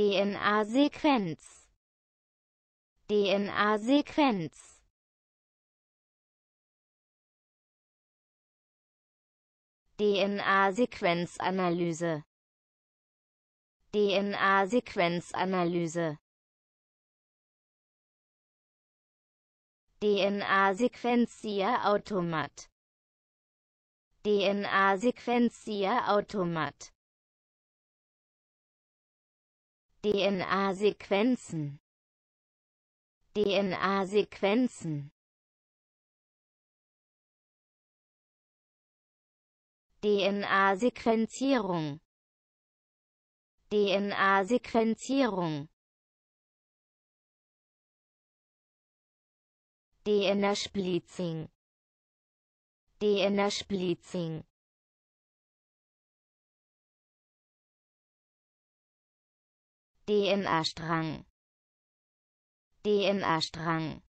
DNA-Sequenz DNA-Sequenz DNA-Sequenzanalyse DNA-Sequenzanalyse dna sequenzier automat DNA-Sequenzierautomat sequenzier DNA-Sequenzen DNA-Sequenzen DNA-Sequenzierung DNA-Sequenzierung DNA-Splizing DNA-Splizing DMA-Strang DMA-Strang